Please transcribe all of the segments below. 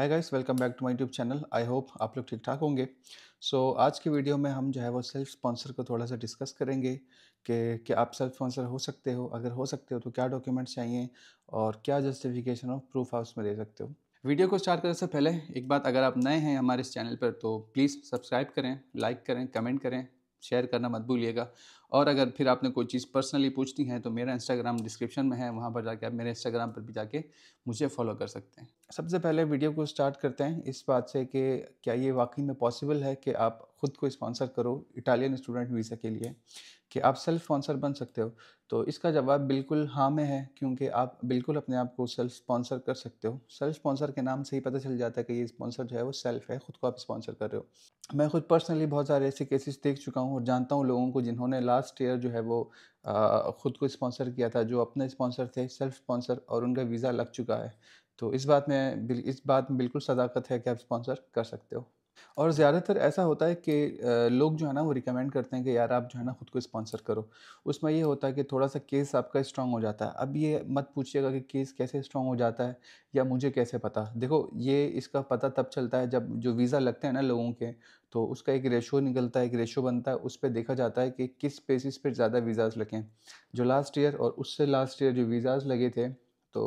hi guys welcome back to my YouTube channel I hope आप लोग ठीक ठाक होंगे सो so, आज की वीडियो में हम जो है वो सेल्फ स्पॉन्सर को थोड़ा सा डिस्कस करेंगे कि क्या आप सेल्फ स्पॉन्सर हो सकते हो अगर हो सकते हो तो क्या डॉक्यूमेंट्स चाहिए और क्या जस्टिफिकेशन ऑफ प्रूफ हाउस में दे सकते हो वीडियो को स्टार्ट करने से पहले एक बात अगर आप नए हैं हमारे इस चैनल पर तो प्लीज़ सब्सक्राइब करें लाइक करें कमेंट करें शेयर करना मत भूलिएगा और अगर फिर आपने कोई चीज़ पर्सनली पूछती हैं तो मेरा इंस्टाग्राम डिस्क्रिप्शन में है वहाँ पर जाके आप मेरे इंस्टाग्राम पर भी जाके मुझे फॉलो कर सकते हैं सबसे पहले वीडियो को स्टार्ट करते हैं इस बात से कि क्या ये वाकई में पॉसिबल है कि आप ख़ुद को स्पॉन्सर करो इटालियन स्टूडेंट वीज़ा के लिए कि आप सेल्फ स्पॉन्सर बन सकते हो तो इसका जवाब बिल्कुल हाँ में है क्योंकि आप बिल्कुल अपने आप को सेल्फ स्पॉन्सर कर सकते हो सेल्फ स्पॉन्सर के नाम से ही पता चल जाता है कि ये स्पॉन्सर जो है वो सेल्फ है ख़ुद को आप स्पॉन्सर कर रहे हो मैं खुद पर्सनली बहुत सारे ऐसे केसेस देख चुका हूँ और जानता हूँ लोगों को जिन्होंने लास्ट लास्ट ईयर जो है वो ख़ुद को स्पॉन्सर किया था जो अपने स्पॉन्सर थे सेल्फ स्पॉन्सर और उनका वीज़ा लग चुका है तो इस बात में इस बात में बिल्कुल सदाकत है कि आप स्पॉन्सर कर सकते हो और ज़्यादातर ऐसा होता है कि लोग जो है ना वो रिकमेंड करते हैं कि यार आप जो है ना ख़ुद को स्पॉन्सर करो उसमें ये होता है कि थोड़ा सा केस आपका स्ट्रॉन्ग हो जाता है अब ये मत पूछिएगा कि केस कैसे स्ट्रॉन्ग हो जाता है या मुझे कैसे पता देखो ये इसका पता तब चलता है जब जो वीज़ा लगते हैं ना लोगों के तो उसका एक रेशो निकलता है एक रेशो बनता है उस पर देखा जाता है कि किस बेसिस पर ज़्यादा वीज़ाज़ लगें जो लास्ट ईयर और उससे लास्ट ईयर जो वीज़ाज़ लगे थे तो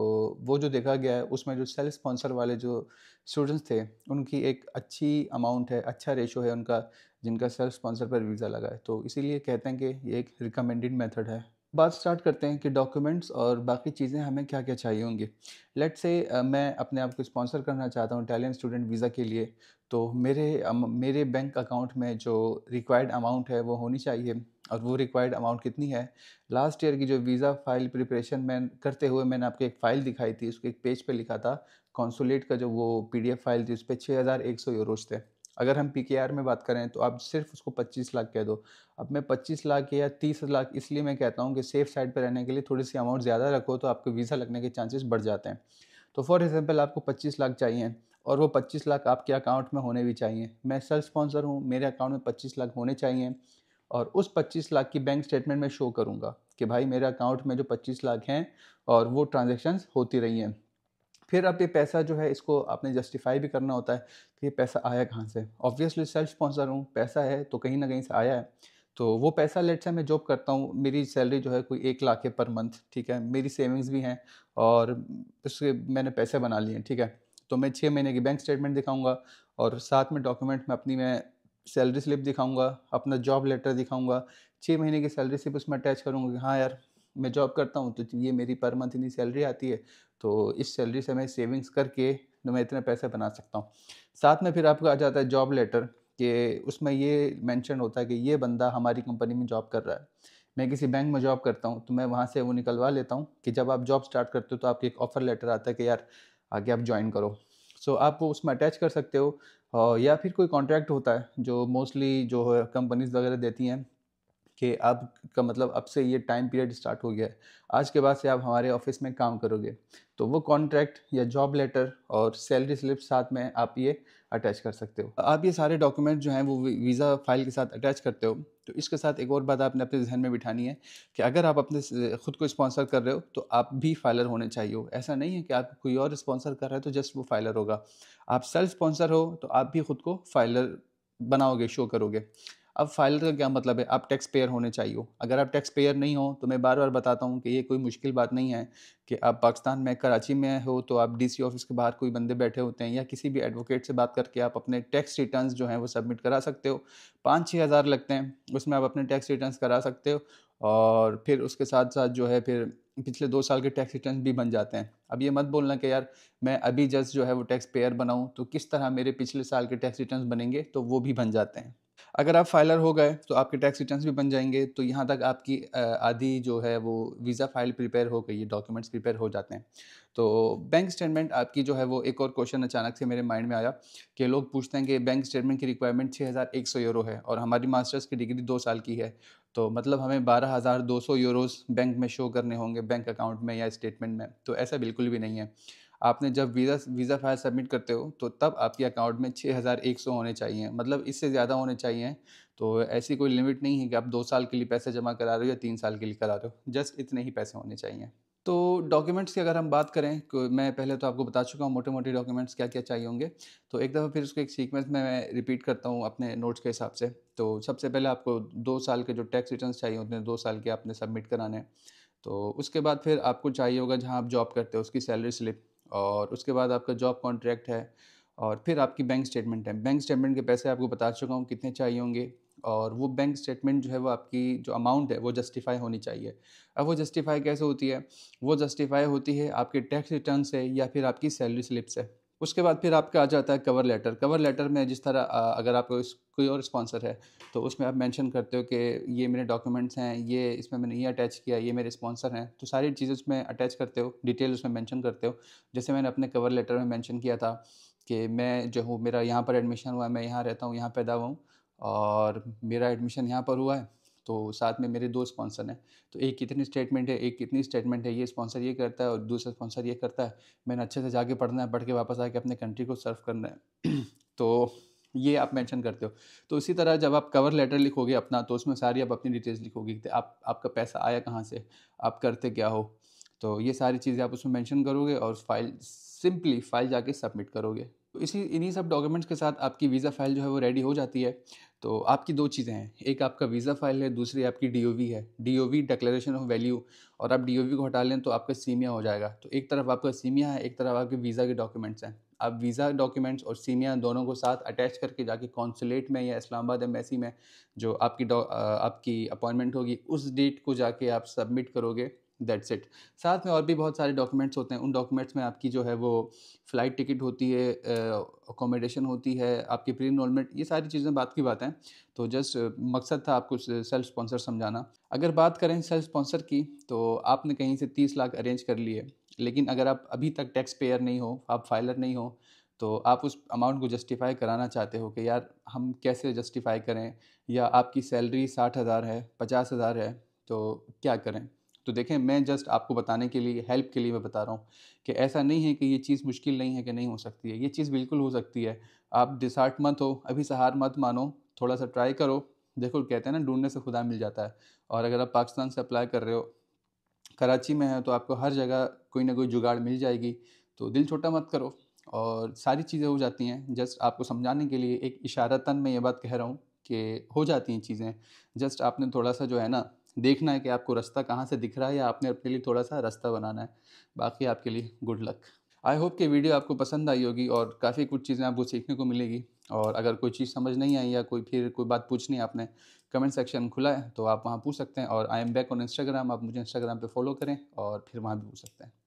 वो जो देखा गया है उसमें जो सेल्फ स्पॉन्सर वाले जो स्टूडेंट्स थे उनकी एक अच्छी अमाउंट है अच्छा रेशो है उनका जिनका सेल्फ स्पॉन्सर पर वीज़ा लगा है तो इसीलिए कहते हैं कि ये एक रिकमेंडेड मेथड है बात स्टार्ट करते हैं कि डॉक्यूमेंट्स और बाकी चीज़ें हमें क्या क्या चाहिए होंगी लेट से मैं अपने आप को स्पॉन्सर करना चाहता हूँ इटालियन स्टूडेंट वीज़ा के लिए तो मेरे मेरे बैंक अकाउंट में जो रिक्वायर्ड अमाउंट है वो होनी चाहिए और वो रिक्वायर्ड अमाउंट कितनी है लास्ट ईयर की जो वीज़ा फाइल प्रिपरेशन मैं करते हुए मैंने आपको एक फ़ाइल दिखाई थी उसके एक पेज पे लिखा था कॉन्सुलेट का जो वो पीडीएफ फाइल थी उस पर छः हज़ार एक सौ यूरोज थे अगर हम पी में बात करें तो आप सिर्फ उसको 25 लाख कह दो अब मैं 25 लाख या 30 लाख इसलिए मैं कहता हूँ कि सेफ साइड पर रहने के लिए थोड़ी सी अमाउंट ज़्यादा रखो तो आपके वीज़ा लगने के चांसेस बढ़ जाते हैं तो फॉर एग्ज़ाम्पल आपको 25 लाख चाहिए और वो 25 लाख आपके अकाउंट में होने भी चाहिए मैं सेल्फ स्पॉन्सर हूँ मेरे अकाउंट में 25 लाख होने चाहिए और उस 25 लाख की बैंक स्टेटमेंट में शो करूँगा कि भाई मेरे अकाउंट में जो 25 लाख हैं और वो ट्रांजेक्शन्स होती रही हैं फिर अब ये पैसा जो है इसको आपने जस्टिफाई भी करना होता है कि ये पैसा आया कहाँ से ऑब्वियसली सेल्फ स्पॉन्सर हूँ पैसा है तो कहीं ना कहीं से आया है तो वो पैसा लेट से मैं जॉब करता हूँ मेरी सैलरी जो है कोई एक लाख है पर मंथ ठीक है मेरी सेविंग्स भी हैं और उसके मैंने पैसे बना लिए ठीक है तो मैं छः महीने की बैंक स्टेटमेंट दिखाऊंगा और साथ में डॉक्यूमेंट में अपनी मैं सैलरी स्लिप दिखाऊंगा अपना जॉब लेटर दिखाऊंगा छः महीने की सैलरी स्लिप उसमें अटैच करूंगा कि हाँ यार मैं जॉब करता हूँ तो ये मेरी पर मंथ इतनी सैलरी आती है तो इस सैलरी से मैं सेविंग्स करके तो मैं इतने पैसे बना सकता हूँ साथ में फिर आपका आ जाता है जॉब लेटर कि उसमें ये मैंशन होता है कि ये बंदा हमारी कंपनी में जॉब कर रहा है मैं किसी बैंक में जॉब करता हूँ तो मैं वहाँ से वो निकलवा लेता हूँ कि जब आप जॉब स्टार्ट करते हो तो आपके एक ऑफ़र लेटर आता है कि यार आगे आप ज्वाइन करो सो आप वो उसमें अटैच कर सकते हो या फिर कोई कॉन्ट्रैक्ट होता है जो मोस्टली जो है कंपनीज वगैरह देती हैं कि अब का मतलब अब से ये टाइम पीरियड स्टार्ट हो गया है आज के बाद से आप हमारे ऑफिस में काम करोगे तो वो कॉन्ट्रैक्ट या जॉब लेटर और सैलरी स्लिप साथ में आप ये अटैच कर सकते हो आप ये सारे डॉक्यूमेंट जो हैं वो वीज़ा फाइल के साथ अटैच करते हो तो इसके साथ एक और बात आपने अपने जहन में बिठानी है कि अगर आप अपने खुद को स्पॉन्सर कर रहे हो तो आप भी फाइलर होने चाहिए हो ऐसा नहीं है कि आप कोई और स्पॉन्सर कर रहे हैं तो जस्ट वो फाइलर होगा आप सेल्फ स्पॉन्सर हो तो आप भी खुद को फाइलर बनाओगे शो करोगे अब फाइलर का क्या मतलब है आप टैक्स पेयर होने चाहिए हो अगर आप टैक्स पेयर नहीं हो तो मैं बार बार बताता हूँ कि ये कोई मुश्किल बात नहीं है कि आप पाकिस्तान में कराची में हो तो आप डीसी ऑफिस के बाहर कोई बंदे बैठे होते हैं या किसी भी एडवोकेट से बात करके आप अपने टैक्स रिटर्न जो हैं वो सबमिट करा सकते हो पाँच छः हज़ार लगते हैं उसमें आप अपने टैक्स रिटर्न करा सकते हो और फिर उसके साथ साथ जो है फिर पिछले दो साल के टैक्स रिटर्न भी बन जाते हैं अब ये मत बोलना कि यार मैं अभी जस्ट जो है वो टैक्स पेयर बनाऊँ तो किस तरह मेरे पिछले साल के टैक्स रिटर्न बनेंगे तो वो भी बन जाते हैं अगर आप फाइलर हो गए तो आपके टैक्स रिटर्न्स भी बन जाएंगे तो यहाँ तक आपकी आधी जो है वो वीज़ा फाइल प्रिपेयर हो गई है डॉक्यूमेंट्स प्रिपेयर हो जाते हैं तो बैंक स्टेटमेंट आपकी जो है वो एक और क्वेश्चन अचानक से मेरे माइंड में आया कि लोग पूछते हैं कि बैंक स्टेटमेंट की रिक्वायरमेंट छः हज़ार एक सौ यूरो है और हमारी मास्टर्स की डिग्री दो साल की है तो मतलब हमें बारह हज़ार दो सौ यूरोज़ बैंक में शो करने होंगे बैंक अकाउंट में या स्टेटमेंट में तो ऐसा बिल्कुल भी नहीं है आपने जब वीज़ा वीज़ा फाइल सबमिट करते हो तो तब आपके अकाउंट में छः हज़ार एक सौ होने चाहिए मतलब इससे ज़्यादा होने चाहिए तो ऐसी कोई लिमिट नहीं है कि आप दो साल के लिए पैसे जमा करा रहे हो या तीन साल के लिए करा रहे हो जस्ट इतने ही पैसे होने चाहिए तो डॉक्यूमेंट्स की अगर हम बात करें मैं पहले तो आपको बता चुका हूँ मोटे मोटे डॉक्यूमेंट्स क्या क्या चाहिए होंगे तो एक दफ़ा फिर उसको एक सीक्वेंस में मैं रिपीट करता हूँ अपने नोट्स के हिसाब से तो सबसे पहले आपको दो साल के जो टैक्स रिटर्न चाहिए होते हैं दो साल के आपने सबमिट कराने हैं तो उसके बाद फिर आपको चाहिए होगा जहाँ आप जॉब करते हो उसकी सैलरी स्लिप और उसके बाद आपका जॉब कॉन्ट्रैक्ट है और फिर आपकी बैंक स्टेटमेंट है बैंक स्टेटमेंट के पैसे आपको बता चुका हूँ कितने चाहिए होंगे और वो बैंक स्टेटमेंट जो है वो आपकी जो अमाउंट है वो जस्टिफाई होनी चाहिए अब वो जस्टिफाई कैसे होती है वो जस्टिफाई होती है आपके टैक्स रिटर्न से या फिर आपकी सैलरी स्लिप से उसके बाद फिर आपका आ जाता है कवर लेटर कवर लेटर में जिस तरह अगर आपको कोई और स्पॉन्सर है तो उसमें आप मेंशन करते हो कि ये मेरे डॉक्यूमेंट्स हैं ये इसमें मैंने ये अटैच किया ये मेरे स्पॉन्सर हैं तो सारी चीज़ें उसमें अटैच करते हो डिटेल उसमें मेंशन करते हो जैसे मैंने अपने कवर लेटर में मैंशन किया था कि मैं जो हूँ मेरा यहाँ पर एडमिशन हुआ है मैं यहाँ रहता हूँ यहाँ पैदा हुआ हूँ और मेरा एडमिशन यहाँ पर हुआ है तो साथ में मेरे दो स्पॉन्सर हैं तो एक कितनी स्टेटमेंट है एक कितनी स्टेटमेंट है ये स्पॉन्सर ये करता है और दूसरा स्पॉन्सर ये करता है मैंने अच्छे से जाके पढ़ना है पढ़ के वापस आके अपने कंट्री को सर्व करना है तो ये आप मेंशन करते हो तो इसी तरह जब आप कवर लेटर लिखोगे अपना तो उसमें सारी आप अपनी डिटेल्स लिखोगे आप आपका पैसा आया कहाँ से आप करते क्या हो तो ये सारी चीज़ें आप उसमें मेंशन करोगे और फाइल सिंपली फाइल जाके सबमिट करोगे तो इसी इन्हीं सब डॉक्यूमेंट्स के साथ आपकी वीज़ा फाइल जो है वो रेडी हो जाती है तो आपकी दो चीज़ें हैं एक आपका वीज़ा फाइल है दूसरी आपकी डी है डी डिक्लेरेशन ऑफ वैल्यू और आप डी को हटा लें तो आपका सीमिया हो जाएगा तो एक तरफ आपका सीमिया है एक तरफ आपके वीज़ा के डॉक्यूमेंट्स हैं आप वीज़ा डॉक्यूमेंट्स और सीमिया दोनों को साथ अटैच करके जाके कौंसुलेट में या इस्लामाबाद एम्बेसी में जो आपकी आपकी अपॉइंटमेंट होगी उस डेट को जाके आप सबमिट करोगे दैट्स इट साथ में और भी बहुत सारे डॉक्यूमेंट्स होते हैं उन डॉक्यूमेंट्स में आपकी जो है वो फ़्लाइट टिकट होती है अकोमोडेशन होती है आपकी प्री इनमेंट ये सारी चीज़ें बात की बात हैं तो जस्ट मकसद था आपको सेल्फ स्पॉन्सर समझाना अगर बात करें सेल्फ स्पॉन्सर की तो आपने कहीं से तीस लाख अरेंज कर लिए लेकिन अगर आप अभी तक टैक्स पेयर नहीं हो आप फाइलर नहीं हो तो आप उस अमाउंट को जस्टिफाई कराना चाहते हो कि यार हम कैसे जस्टिफाई करें या आपकी सैलरी साठ हज़ार है पचास हज़ार है तो क्या करें तो देखें मैं जस्ट आपको बताने के लिए हेल्प के लिए मैं बता रहा हूँ कि ऐसा नहीं है कि ये चीज़ मुश्किल नहीं है कि नहीं हो सकती है ये चीज़ बिल्कुल हो सकती है आप डिसार्ट मत हो अभी सहार मत मानो थोड़ा सा ट्राई करो देखो कहते हैं ना ढूंढने से खुदा मिल जाता है और अगर आप पाकिस्तान से अप्लाई कर रहे हो कराची में है तो आपको हर जगह कोई ना कोई जुगाड़ मिल जाएगी तो दिल छोटा मत करो और सारी चीज़ें हो जाती हैं जस्ट आपको समझाने के लिए एक तन मैं ये बात कह रहा हूँ कि हो जाती हैं चीज़ें जस्ट आपने थोड़ा सा जो है ना देखना है कि आपको रास्ता कहाँ से दिख रहा है या आपने अपने लिए थोड़ा सा रास्ता बनाना है बाकी आपके लिए गुड लक आई होप कि वीडियो आपको पसंद आई होगी और काफ़ी कुछ चीज़ें आपको सीखने को मिलेगी और अगर कोई चीज़ समझ नहीं आई या कोई फिर कोई बात पूछनी है आपने कमेंट सेक्शन खुला है तो आप वहाँ पूछ सकते हैं और I am back on Instagram आप मुझे इंस्टाग्राम पर फॉलो करें और फिर वहाँ भी पूछ सकते हैं